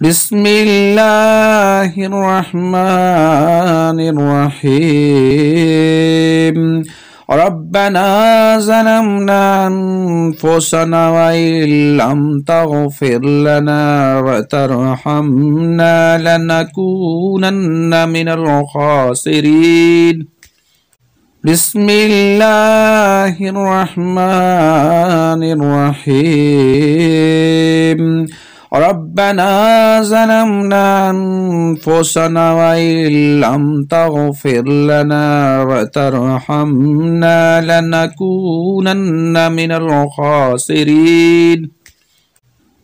بسم الله الرحمن الرحيم ربنا ظلمنا أنفسنا وإن لم تغفر لنا وترحمنا لنكونن من الخاسرين بسم الله الرحمن الرحيم ربنا ظلمنا أنفسنا وإن لم تغفر لنا وترحمنا لنكونن من الخاسرين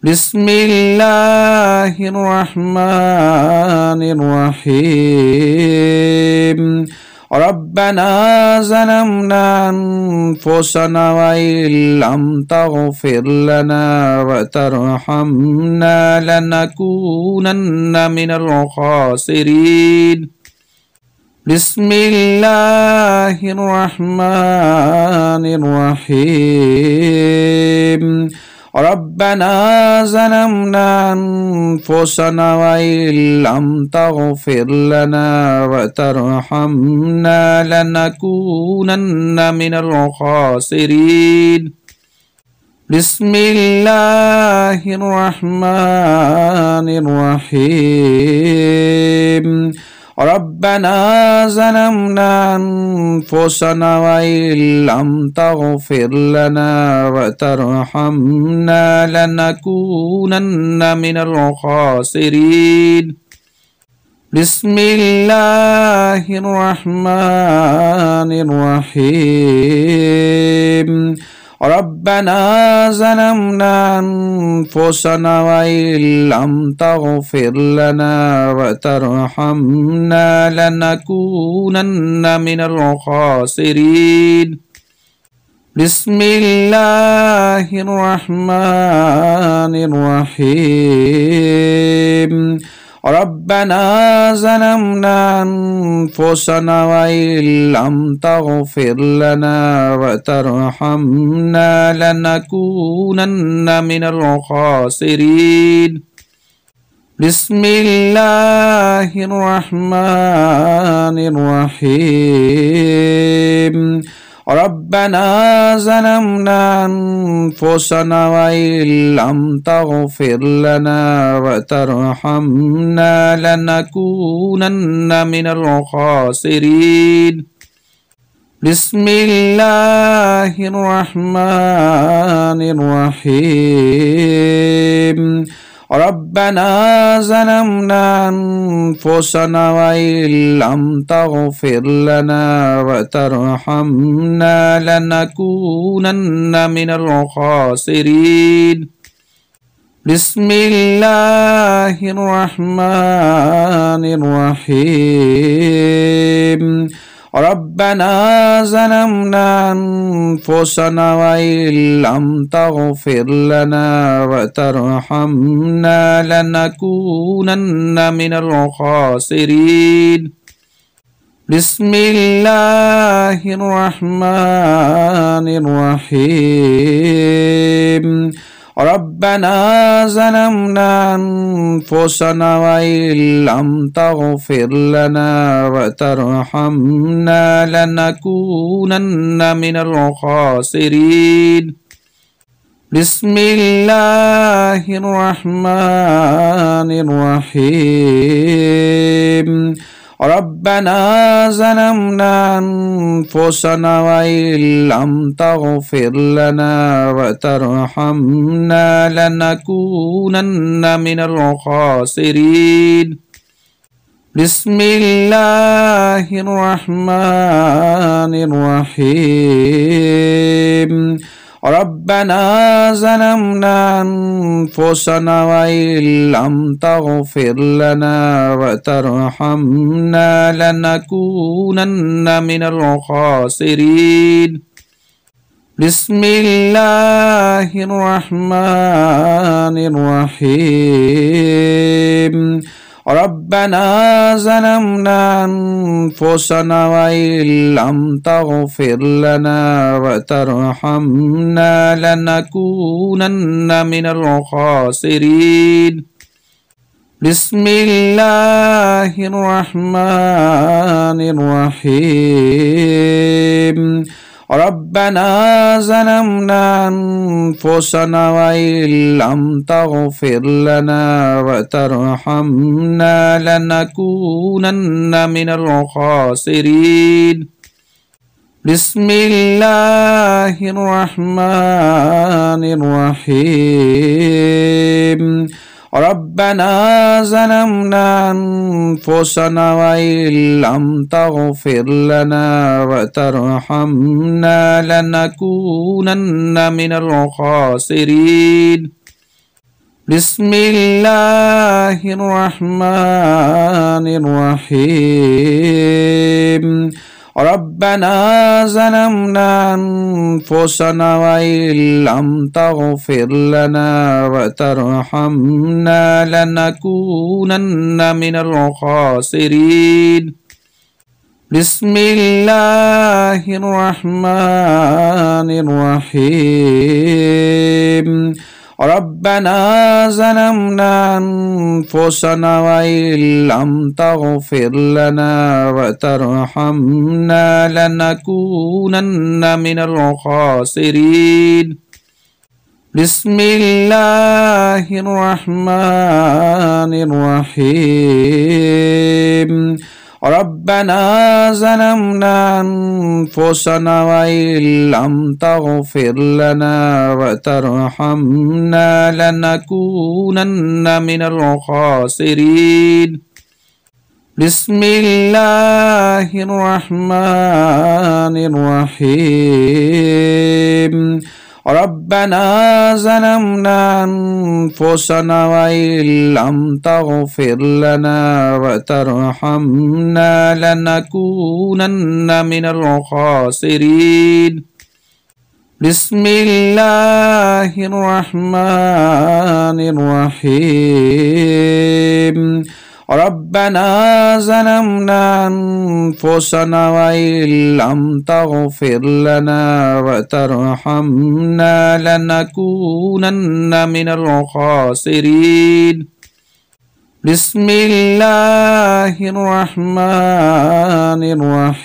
بسم الله الرحمن الرحيم ربنا ظلمنا أنفسنا وإن لم تغفر لنا وترحمنا لنكونن من الخاسرين بسم الله الرحمن الرحيم ربنا ظلمنا أنفسنا وإن لم تغفر لنا وترحمنا لنكونن من الخاسرين بسم الله الرحمن الرحيم ربنا ظلمنا أنفسنا وإن لم تغفر لنا وترحمنا لنكونن من الخاسرين بسم الله الرحمن الرحيم ربنا ظلمنا أنفسنا وإن لم تغفر لنا وترحمنا لنكونن من الخاسرين بسم الله الرحمن الرحيم ربنا ظلمنا أنفسنا وإن لم تغفر لنا وترحمنا لنكونن من الخاسرين بسم الله الرحمن الرحيم ربنا ظلمنا أنفسنا وإن لم تغفر لنا وترحمنا لنكونن من الخاسرين بسم الله الرحمن الرحيم ربنا ظلمنا أنفسنا وإن لم تغفر لنا وترحمنا لنكونن من الخاسرين بسم الله الرحمن الرحيم ربنا ظلمنا أنفسنا وإن لم تغفر لنا وترحمنا لنكونن من الخاسرين بسم الله الرحمن الرحيم ربنا ظلمنا أنفسنا وإن لم تغفر لنا وترحمنا لنكونن من الخاسرين بسم الله الرحمن الرحيم ربنا ظلمنا أنفسنا وإن لم تغفر لنا وترحمنا لنكونن من الخاسرين بسم الله الرحمن الرحيم ربنا ظلمنا أنفسنا وإن لم تغفر لنا وترحمنا لنكونن من الخاسرين بسم الله الرحمن الرحيم ربنا ظلمنا أنفسنا وإن لم تغفر لنا وترحمنا لنكونن من الخاسرين بسم الله الرحمن الرحيم ربنا ظلمنا أنفسنا وإن لم تغفر لنا وترحمنا لنكونن من الخاسرين بسم الله الرحمن الرحيم ربنا ظلمنا أنفسنا وإن لم تغفر لنا وترحمنا لنكونن من الخاسرين بسم الله الرحمن الرحيم ربنا ظلمنا أنفسنا وإن لم تغفر لنا وترحمنا لنكونن من الخاسرين بسم الله الرحمن الرحيم ربنا ظلمنا أنفسنا وإن لم تغفر لنا وترحمنا لنكونن من الخاسرين بسم الله الرحمن الرحيم ربنا ظلمنا أنفسنا وإن لم تغفر لنا وترحمنا لنكونن من الخاسرين بسم الله الرحمن الرحيم ربنا ظلمنا أنفسنا وإن لم تغفر لنا وترحمنا لنكونن من الخاسرين بسم الله الرحمن الرحيم ربنا ظلمنا أنفسنا وإن لم تغفر لنا وترحمنا لنكونن من الخاسرين بسم الله الرحمن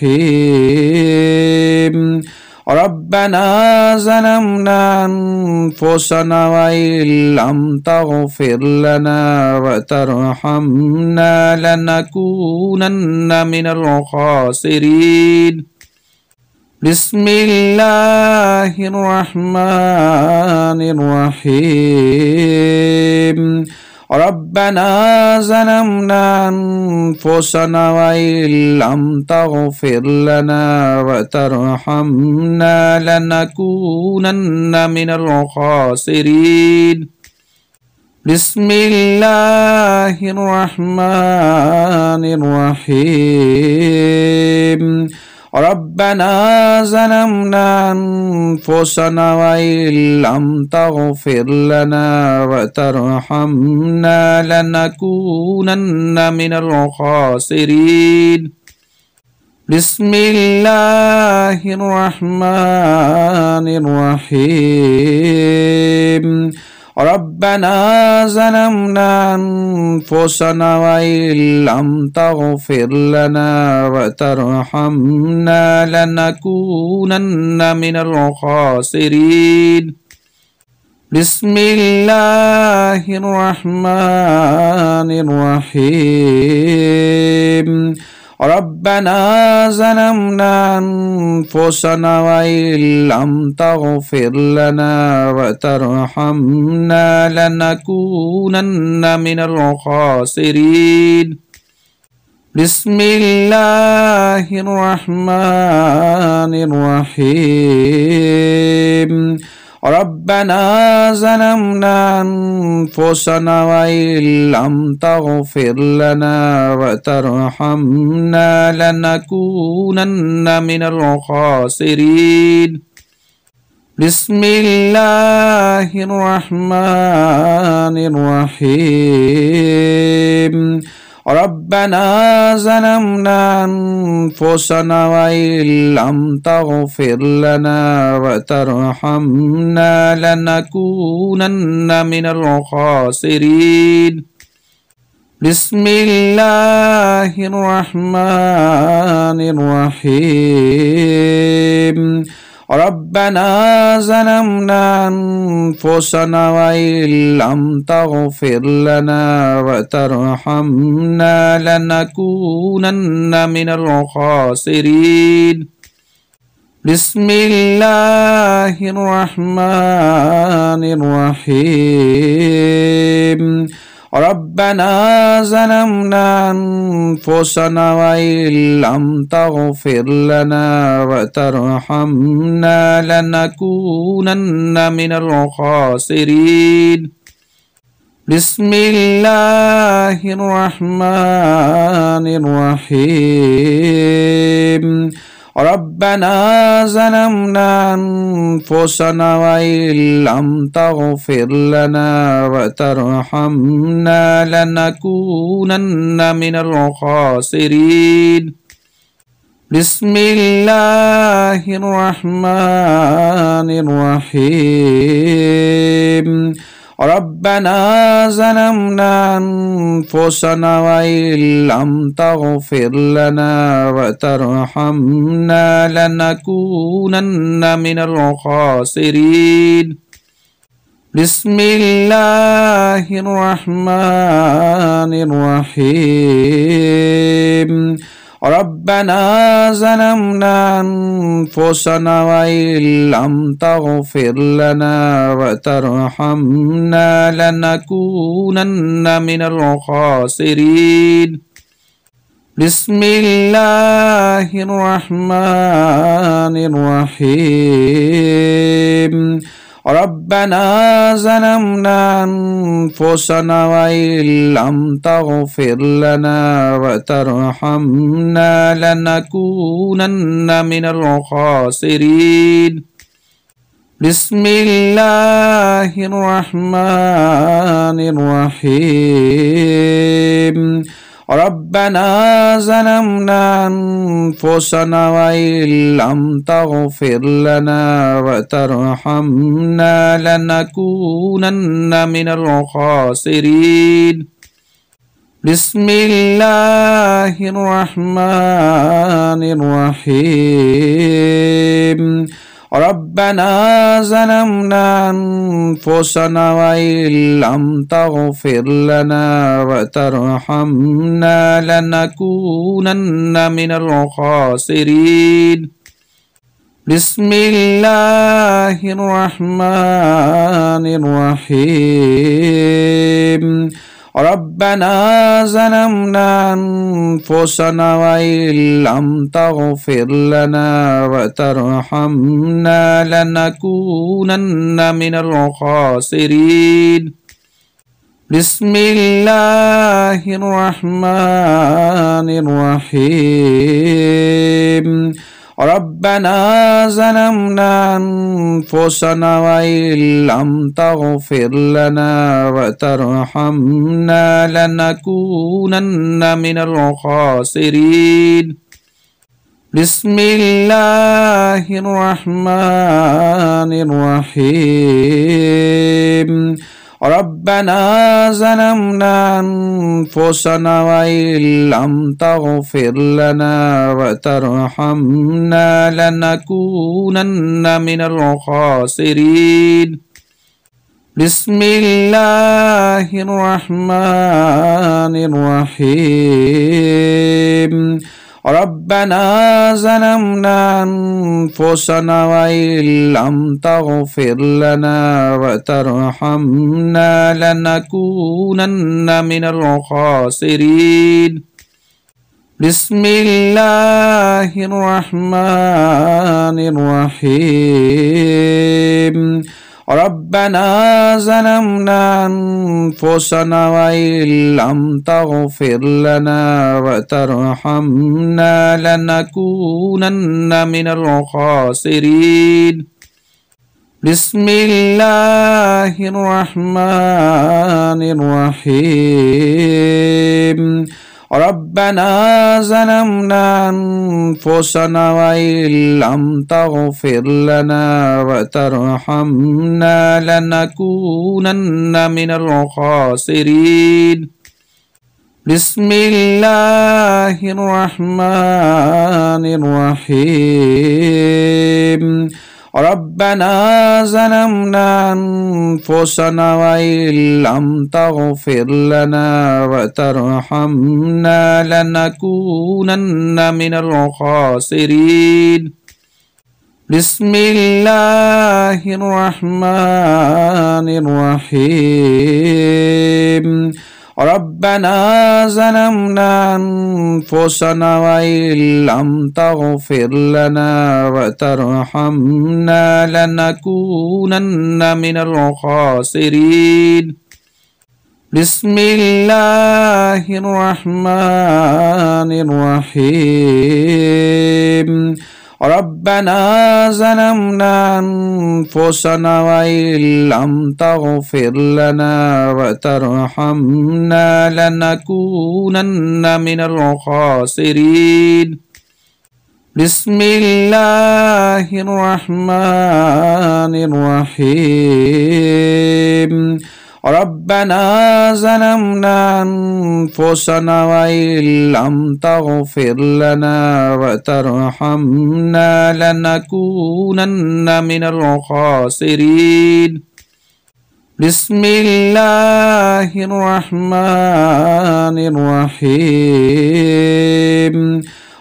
الرحيم ربنا ظلمنا أنفسنا وإن لم تغفر لنا وترحمنا لنكونن من الخاسرين بسم الله الرحمن الرحيم ربنا ظلمنا أنفسنا وإن لم تغفر لنا وترحمنا لنكونن من الخاسرين بسم الله الرحمن الرحيم ربنا ظلمنا أنفسنا وإن لم تغفر لنا وترحمنا لنكونن من الخاسرين بسم الله الرحمن الرحيم ربنا ظلمنا أنفسنا وإن لم تغفر لنا وترحمنا لنكونن من الخاسرين بسم الله الرحمن الرحيم ربنا ظلمنا أنفسنا وإن لم تغفر لنا وترحمنا لنكونن من الخاسرين بسم الله الرحمن الرحيم ربنا ظلمنا أنفسنا وإن لم تغفر لنا وترحمنا لنكونن من الخاسرين بسم الله الرحمن الرحيم ربنا ظلمنا أنفسنا وإن لم تغفر لنا وترحمنا لنكونن من الخاسرين بسم الله الرحمن الرحيم ربنا ظلمنا أنفسنا وإن لم تغفر لنا وترحمنا لنكونن من الخاسرين بسم الله الرحمن الرحيم ربنا ظلمنا أنفسنا وإن لم تغفر لنا وترحمنا لنكونن من الخاسرين بسم الله الرحمن الرحيم ربنا ظلمنا أنفسنا وإن لم تغفر لنا وترحمنا لنكونن من الخاسرين بسم الله الرحمن الرحيم ربنا ظلمنا أنفسنا وإن لم تغفر لنا وترحمنا لنكونن من الخاسرين بسم الله الرحمن الرحيم ربنا ظلمنا أنفسنا وإن لم تغفر لنا وترحمنا لنكونن من الخاسرين بسم الله الرحمن الرحيم ربنا ظلمنا أنفسنا وإن لم تغفر لنا وترحمنا لنكونن من الخاسرين بسم الله الرحمن الرحيم ربنا ظلمنا أنفسنا وإن لم تغفر لنا وترحمنا لنكونن من الخاسرين بسم الله الرحمن الرحيم ربنا ظلمنا أنفسنا وإن لم تغفر لنا وترحمنا لنكونن من الخاسرين بسم الله الرحمن الرحيم ربنا ظلمنا أنفسنا وإن لم تغفر لنا وترحمنا لنكونن من الخاسرين بسم الله الرحمن الرحيم ربنا ظلمنا أنفسنا وإن لم تغفر لنا وترحمنا لنكونن من الخاسرين بسم الله الرحمن الرحيم ربنا ظلمنا أنفسنا وإن لم تغفر لنا وترحمنا لنكونن من الخاسرين بسم الله الرحمن الرحيم ربنا ظلمنا أنفسنا وإن لم تغفر لنا وترحمنا لنكونن من الخاسرين بسم الله الرحمن الرحيم ربنا ظلمنا أنفسنا وإن لم تغفر لنا وترحمنا لنكونن من الخاسرين بسم الله الرحمن الرحيم ربنا ظلمنا أنفسنا وإن لم تغفر لنا وترحمنا لنكونن من الخاسرين بسم الله الرحمن الرحيم ربنا ظلمنا أنفسنا وإن لم تغفر لنا وترحمنا لنكونن من الخاسرين بسم الله الرحمن الرحيم ربنا ظلمنا أنفسنا وإن لم تغفر لنا وترحمنا لنكونن من الخاسرين بسم الله الرحمن الرحيم ربنا ظلمنا أنفسنا وإن لم تغفر لنا وترحمنا لنكونن من الخاسرين بسم الله الرحمن الرحيم ربنا ظلمنا أنفسنا وإن لم تغفر لنا وترحمنا لنكونن من الخاسرين بسم الله الرحمن الرحيم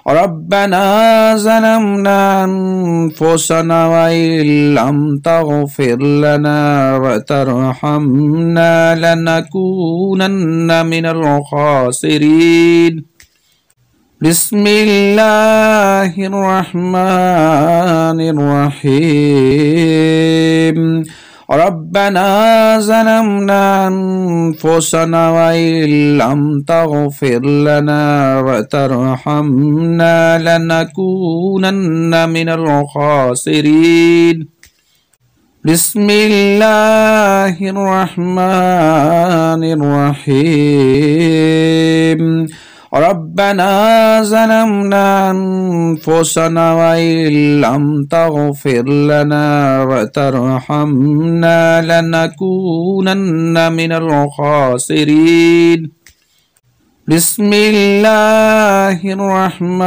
ربنا ظلمنا أنفسنا وإن لم تغفر لنا وترحمنا لنكونن من الخاسرين بسم الله الرحمن الرحيم ربنا ظلمنا أنفسنا وإن لم تغفر لنا وترحمنا لنكونن من الخاسرين بسم الله الرحمن الرحيم ربنا ظلمنا أنفسنا وإن لم تغفر لنا وترحمنا لنكونن من الخاسرين بسم الله الرحمن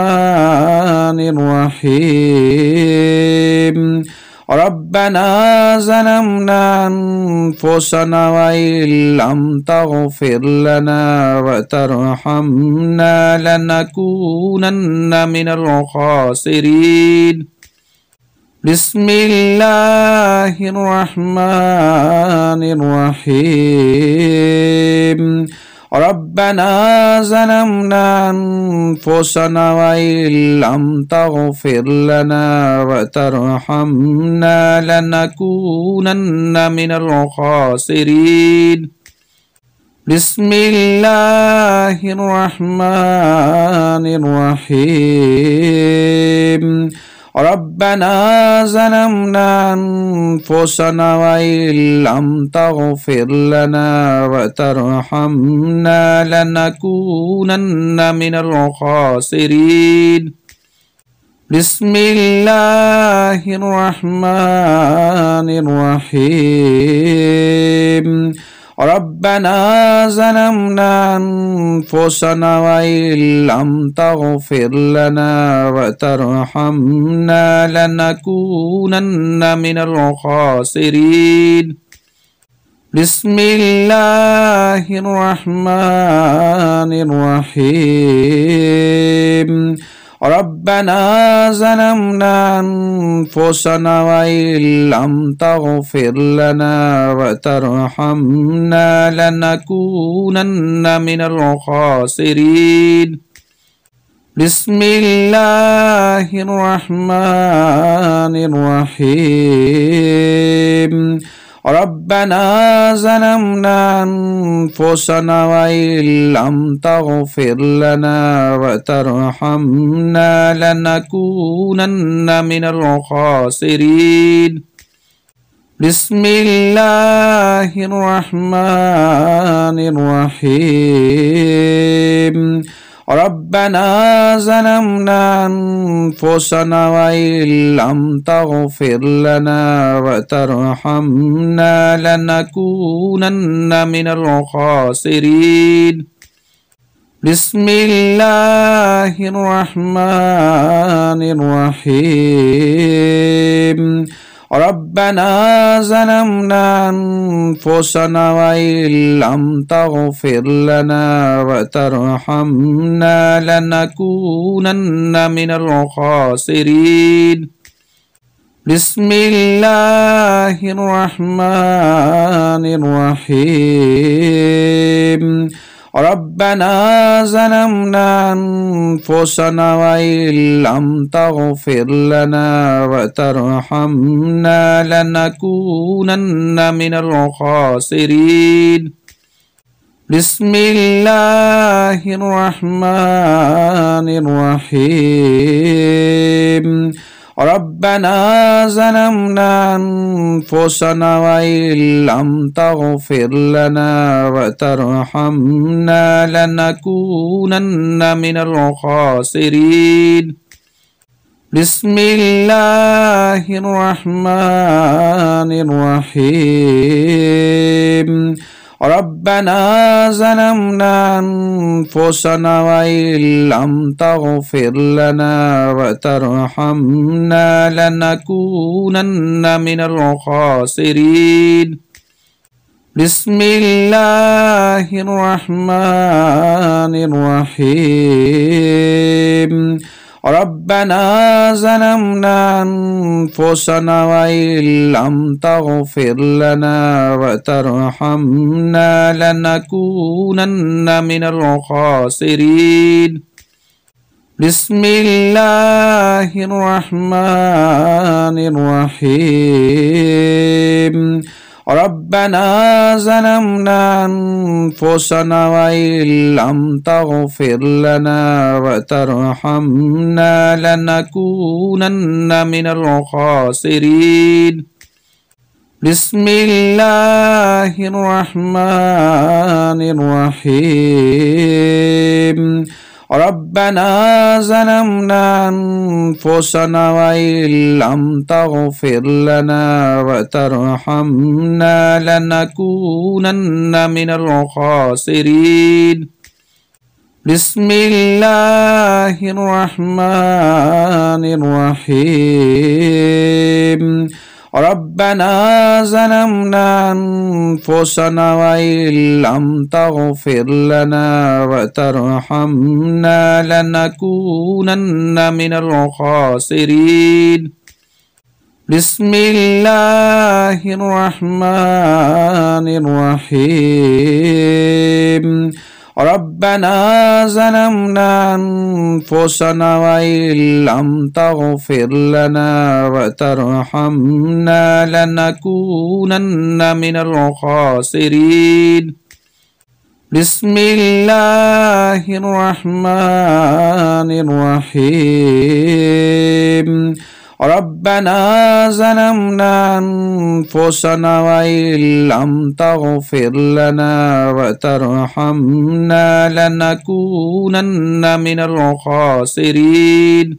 الرحيم ربنا ظلمنا أنفسنا وإن لم تغفر لنا وترحمنا لنكونن من الخاسرين بسم الله الرحمن الرحيم ربنا ظلمنا أنفسنا وإن لم تغفر لنا وترحمنا لنكونن من الخاسرين بسم الله الرحمن الرحيم ربنا ظلمنا أنفسنا وإن لم تغفر لنا وترحمنا لنكونن من الخاسرين بسم الله الرحمن الرحيم ربنا ظلمنا أنفسنا وإن لم تغفر لنا وترحمنا لنكونن من الخاسرين بسم الله الرحمن الرحيم ربنا ظلمنا أنفسنا وإن لم تغفر لنا وترحمنا لنكونن من الخاسرين بسم الله الرحمن الرحيم ربنا ظلمنا أنفسنا وإن لم تغفر لنا وترحمنا لنكونن من الخاسرين بسم الله الرحمن الرحيم ربنا ظلمنا أنفسنا وإن لم تغفر لنا وترحمنا لنكونن من الخاسرين بسم الله الرحمن الرحيم ربنا ظلمنا أنفسنا وإن لم تغفر لنا وترحمنا لنكونن من الخاسرين بسم الله الرحمن الرحيم ربنا ظلمنا أنفسنا وإن لم تغفر لنا وترحمنا لنكونن من الخاسرين بسم الله الرحمن الرحيم ربنا ظلمنا أنفسنا وإن لم تغفر لنا وترحمنا لنكونن من الخاسرين بسم الله الرحمن الرحيم ربنا ظلمنا أنفسنا وإن لم تغفر لنا وترحمنا لنكونن من الخاسرين بسم الله الرحمن الرحيم ربنا ظلمنا أنفسنا وإن لم تغفر لنا وترحمنا لنكونن من الخاسرين بسم الله الرحمن الرحيم ربنا ظلمنا أنفسنا وإن لم تغفر لنا وترحمنا لنكونن من الخاسرين بسم الله الرحمن الرحيم ربنا ظلمنا أنفسنا وإن لم تغفر لنا وترحمنا لنكونن من الخاسرين بسم الله الرحمن الرحيم ربنا ظلمنا أنفسنا وإن لم تغفر لنا وترحمنا لنكونن من الخاسرين بسم الله الرحمن الرحيم ربنا ظلمنا أنفسنا وإن لم تغفر لنا وترحمنا لنكونن من الخاسرين بسم الله الرحمن الرحيم ربنا ظلمنا أنفسنا وإن لم تغفر لنا وترحمنا لنكونن من الخاسرين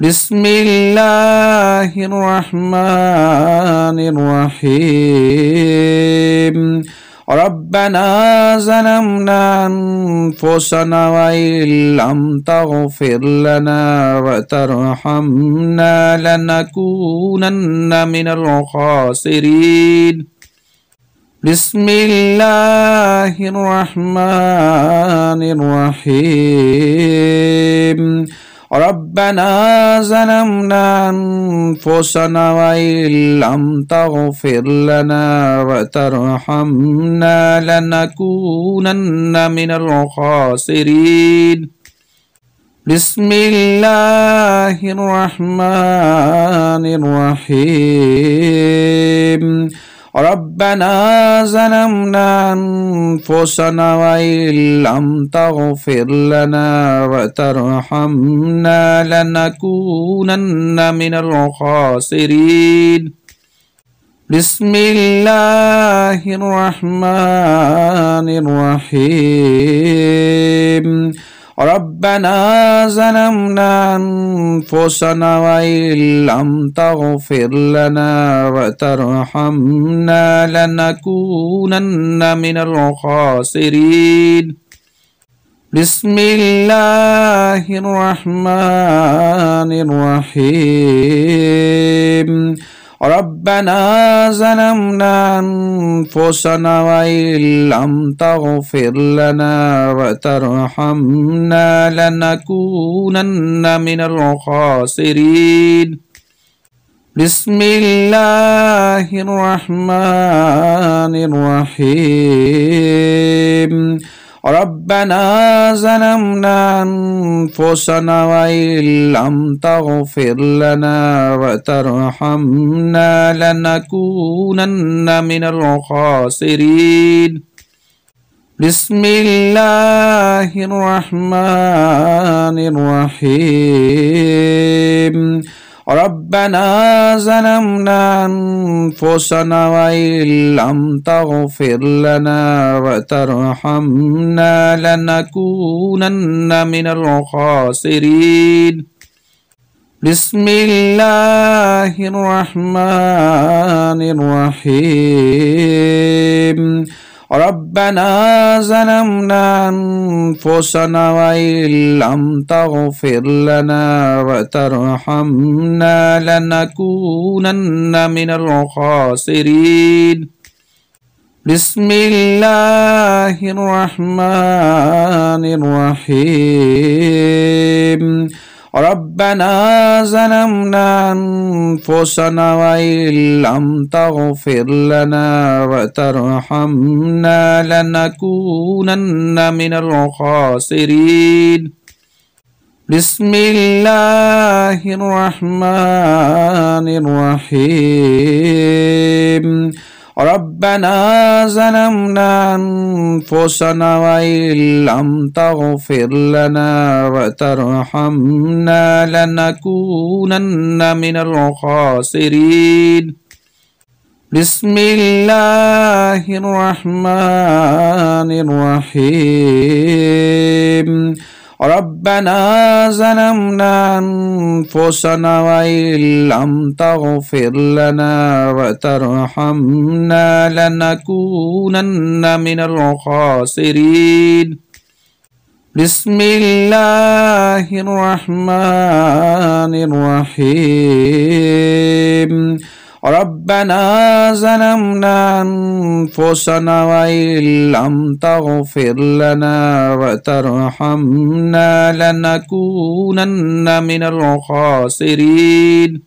بسم الله الرحمن الرحيم ربنا ظلمنا أنفسنا وإن لم تغفر لنا وترحمنا لنكونن من الخاسرين بسم الله الرحمن الرحيم ربنا ظلمنا أنفسنا وإن لم تغفر لنا وترحمنا لنكونن من الخاسرين بسم الله الرحمن الرحيم ربنا ظلمنا أنفسنا وإن لم تغفر لنا وترحمنا لنكونن من الخاسرين بسم الله الرحمن الرحيم ربنا ظلمنا أنفسنا وإن لم تغفر لنا وترحمنا لنكونن من الخاسرين بسم الله الرحمن الرحيم ربنا ظلمنا أنفسنا وإن لم تغفر لنا وترحمنا لنكونن من الخاسرين بسم الله الرحمن الرحيم ربنا ظلمنا أنفسنا وإن لم تغفر لنا وترحمنا لنكونن من الخاسرين بسم الله الرحمن الرحيم ربنا ظلمنا أنفسنا وإن لم تغفر لنا وترحمنا لنكونن من الخاسرين بسم الله الرحمن الرحيم ربنا ظلمنا أنفسنا وإن لم تغفر لنا وترحمنا لنكونن من الخاسرين بسم الله الرحمن الرحيم ربنا ظلمنا أنفسنا وإن لم تغفر لنا وترحمنا لنكونن من الخاسرين بسم الله الرحمن الرحيم ربنا ظلمنا أنفسنا وإن لم تغفر لنا وترحمنا لنكونن من الخاسرين بسم الله الرحمن الرحيم ربنا ظلمنا أنفسنا وإن لم تغفر لنا وترحمنا لنكونن من الخاسرين بسم الله الرحمن الرحيم ربنا ظلمنا أنفسنا وإن لم تغفر لنا وترحمنا لنكونن من الخاسرين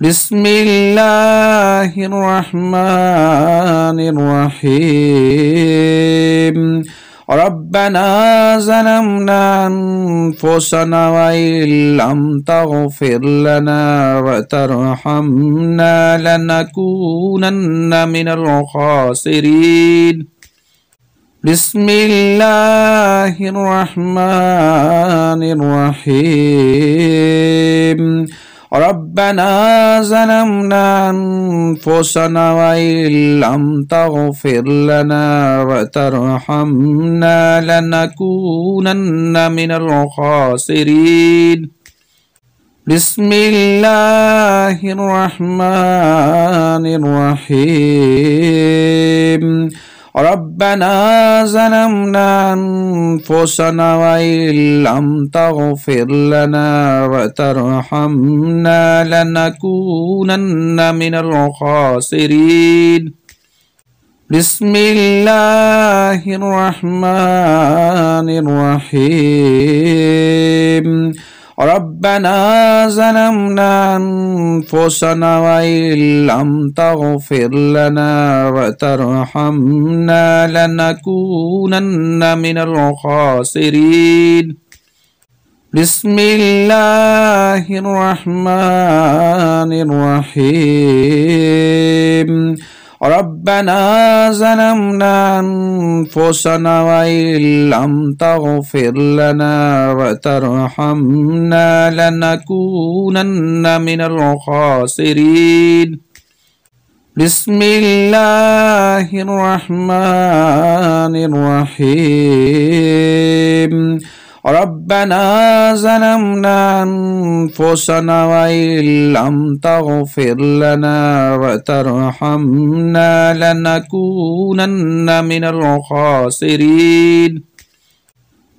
بسم الله الرحمن الرحيم ربنا ظلمنا أنفسنا وإن لم تغفر لنا وترحمنا لنكونن من الخاسرين بسم الله الرحمن الرحيم ربنا ظلمنا أنفسنا وإن لم تغفر لنا وترحمنا لنكونن من الخاسرين بسم الله الرحمن الرحيم ربنا ظلمنا أنفسنا وإن لم تغفر لنا وترحمنا لنكونن من الخاسرين بسم الله الرحمن الرحيم ربنا ظلمنا أنفسنا وإن لم تغفر لنا وترحمنا لنكونن من الخاسرين بسم الله الرحمن الرحيم ربنا ظلمنا أنفسنا وإن لم تغفر لنا وترحمنا لنكونن من الخاسرين بسم الله الرحمن الرحيم ربنا ظلمنا أنفسنا وإن لم تغفر لنا وترحمنا لنكونن من الخاسرين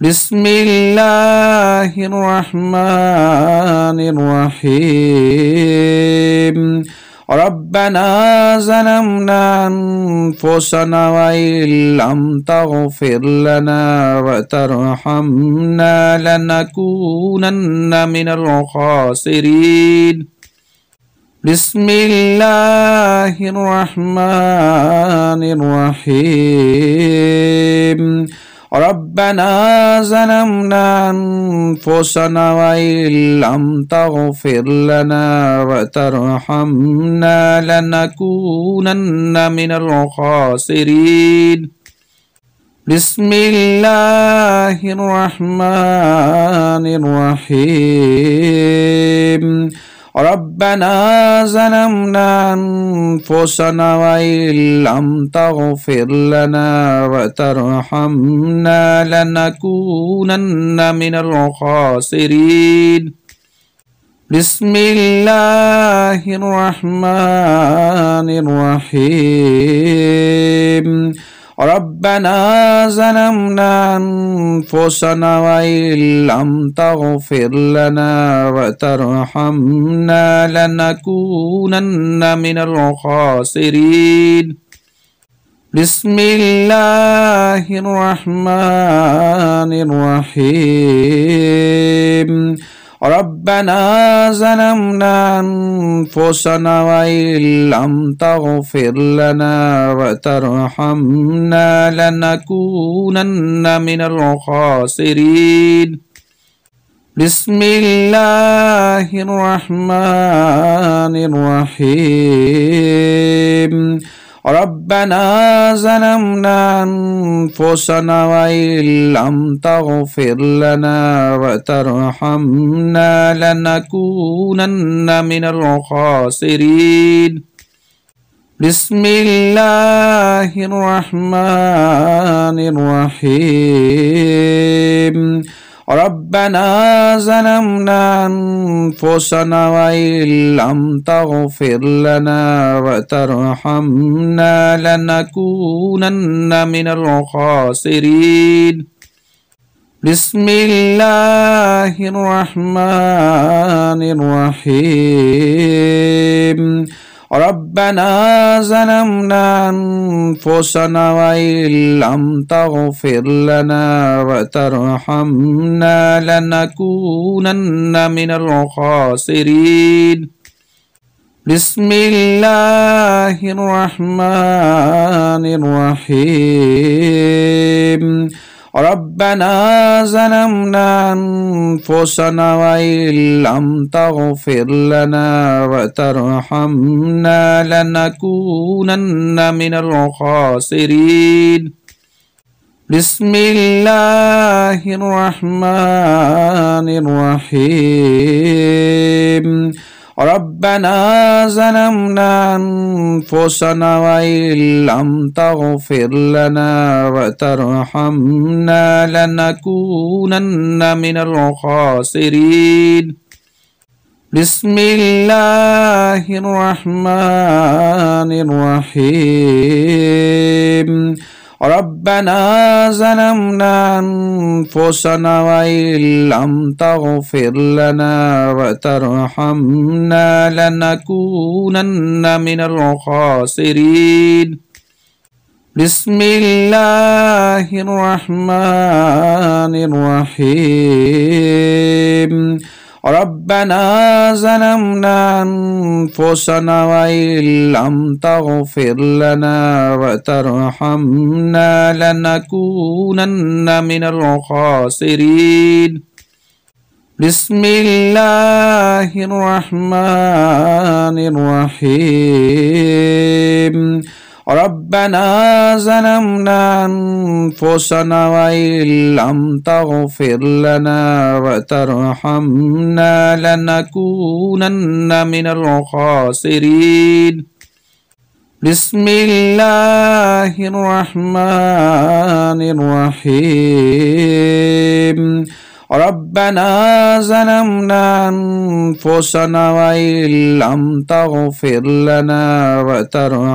بسم الله الرحمن الرحيم ربنا ظلمنا أنفسنا وإن لم تغفر لنا وترحمنا لنكونن من الخاسرين بسم الله الرحمن الرحيم ربنا ظلمنا أنفسنا وإن لم تغفر لنا وترحمنا لنكونن من الخاسرين بسم الله الرحمن الرحيم ربنا ظلمنا أنفسنا وإن لم تغفر لنا وترحمنا لنكونن من الخاسرين بسم الله الرحمن الرحيم ربنا ظلمنا أنفسنا وإن لم تغفر لنا وترحمنا لنكونن من الخاسرين بسم الله الرحمن الرحيم ربنا ظلمنا أنفسنا وإن لم تغفر لنا وترحمنا لنكونن من الخاسرين بسم الله الرحمن الرحيم ربنا ظلمنا أنفسنا وإن لم تغفر لنا وترحمنا لنكونن من الخاسرين بسم الله الرحمن الرحيم ربنا ظلمنا أنفسنا وإن لم تغفر لنا وترحمنا لنكونن من الخاسرين بسم الله الرحمن الرحيم ربنا ظلمنا أنفسنا وإن لم تغفر لنا وترحمنا لنكونن من الخاسرين بسم الله الرحمن الرحيم ربنا ظلمنا أنفسنا وإن لم تغفر لنا وترحمنا لنكونن من الخاسرين بسم الله الرحمن الرحيم ربنا ظلمنا أنفسنا وإن لم تغفر لنا وترحمنا لنكونن من الخاسرين بسم الله الرحمن الرحيم ربنا ظلمنا أنفسنا وإن لم تغفر لنا وترحمنا لنكونن من الخاسرين بسم الله الرحمن الرحيم ربنا ظلمنا أنفسنا وإن لم تغفر لنا وترحمنا لنكونن من الخاسرين بسم الله الرحمن الرحيم ربنا ظلمنا أنفسنا وإن لم تغفر لنا وترحمنا لنكونن من الخاسرين بسم الله الرحمن الرحيم ربنا ظلمنا أنفسنا وإن لم تغفر لنا وترحمنا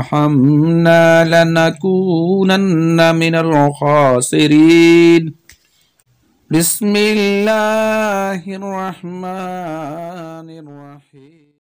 لنكونن من الخاسرين بسم الله الرحمن الرحيم